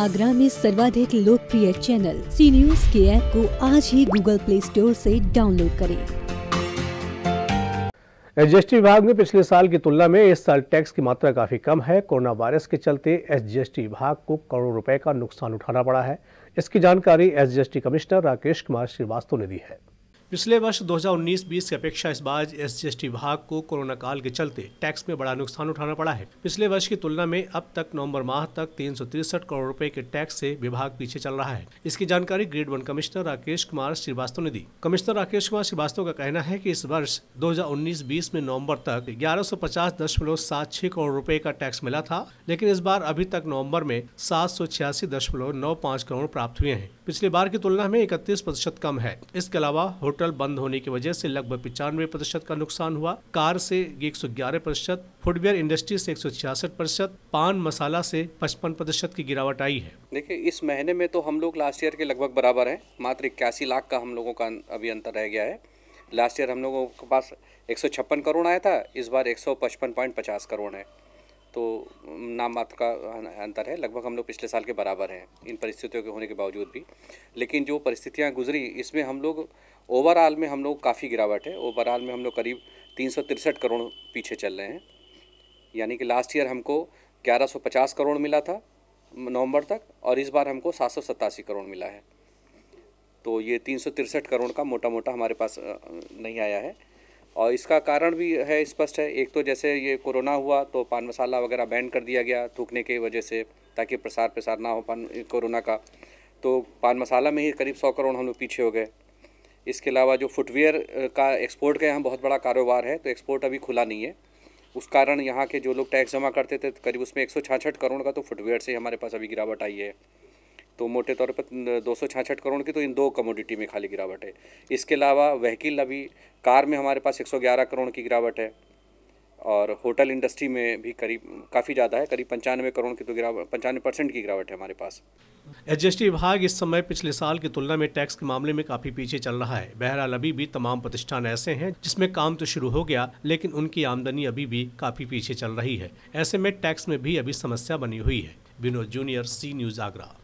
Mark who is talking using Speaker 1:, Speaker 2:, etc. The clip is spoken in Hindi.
Speaker 1: आगरा में सर्वाधिक लोकप्रिय चैनल सी न्यूज के ऐप को आज ही गूगल प्ले
Speaker 2: स्टोर से डाउनलोड करें
Speaker 1: एसजीएसटी विभाग में पिछले साल की तुलना में इस साल टैक्स की मात्रा काफी कम है कोरोना वायरस के चलते एसजीएसटी विभाग को करोड़ों रुपए का नुकसान उठाना पड़ा है इसकी जानकारी एसजीएसटी कमिश्नर राकेश कुमार श्रीवास्तव ने दी है पिछले वर्ष 2019-20 की अपेक्षा इस बार एस जी विभाग को कोरोना काल के चलते टैक्स में बड़ा नुकसान उठाना पड़ा है पिछले वर्ष की तुलना में अब तक नवंबर माह तक तीन करोड़ रुपए के टैक्स से विभाग पीछे चल रहा है इसकी जानकारी grade one commissioner Rakesh Kumar Srivastava ने दी कमिश्नर राकेश कुमार श्रीवास्तव का कहना है की इस वर्ष दो हजार में नवम्बर तक ग्यारह करोड़ रूपए का टैक्स मिला था लेकिन इस बार अभी तक नवम्बर में सात करोड़ प्राप्त हुए हैं पिछले बार की तुलना में इकतीस कम है इसके अलावा होटल टोटल बंद होने की वजह से लगभग पिचानवे प्रतिशत का नुकसान हुआ कार से एक सौ ग्यारह प्रतिशत फुटवेयर इंडस्ट्री से एक सौ छियासठ प्रतिशत पान मसाला से पचपन प्रतिशत की गिरावट आई है
Speaker 2: देखिए इस महीने में तो हम लोग लास्ट ईयर के लगभग बराबर है मात्र इक्यासी लाख का हम लोगों का अभी अंतर रह गया है लास्ट ईयर हम लोगों के पास एक करोड़ आया था इस बार एक करोड़ है तो नाम मात्र का अंतर है लगभग हम लोग पिछले साल के बराबर हैं इन परिस्थितियों के होने के बावजूद भी लेकिन जो परिस्थितियाँ गुजरी इसमें हम लोग ओवरऑल में हम लोग काफ़ी गिरावट है ओवरऑल में हम लोग करीब तीन करोड़ पीछे चल रहे हैं यानी कि लास्ट ईयर हमको 1150 करोड़ मिला था नवंबर तक और इस बार हमको सात करोड़ मिला है तो ये तीन करोड़ का मोटा मोटा हमारे पास नहीं आया है और इसका कारण भी है स्पष्ट है एक तो जैसे ये कोरोना हुआ तो पान मसाला वगैरह बैन कर दिया गया थूकने की वजह से ताकि प्रसार प्रसार ना हो पान कोरोना का तो पान मसाला में ही करीब सौ करोड़ हम लोग पीछे हो गए इसके अलावा जो फुटवेयर का एक्सपोर्ट का यहाँ बहुत बड़ा कारोबार है तो एक्सपोर्ट अभी खुला नहीं है उस कारण यहाँ के जो लोग टैक्स जमा करते थे तो करीब उसमें एक करोड़ का तो फुटवेयर से हमारे पास अभी गिरावट आई है तो मोटे तौर पर दो करोड़ की तो इन दो कमोडिटी में खाली गिरावट है इसके अलावा वहकिल अभी कार में हमारे पास 111 करोड़ की गिरावट है और होटल इंडस्ट्री में भी करीब काफ़ी ज़्यादा है करीब पंचानवे करोड़ की तो गिरावट पंचानवे परसेंट की गिरावट है हमारे पास
Speaker 1: एच विभाग इस समय पिछले साल की तुलना में टैक्स के मामले में काफ़ी पीछे चल रहा है बहरहाल अभी भी तमाम प्रतिष्ठान ऐसे हैं जिसमें काम तो शुरू हो गया लेकिन उनकी आमदनी अभी भी काफ़ी पीछे चल रही है ऐसे में टैक्स में भी अभी समस्या बनी हुई है Vinod junior C news Agra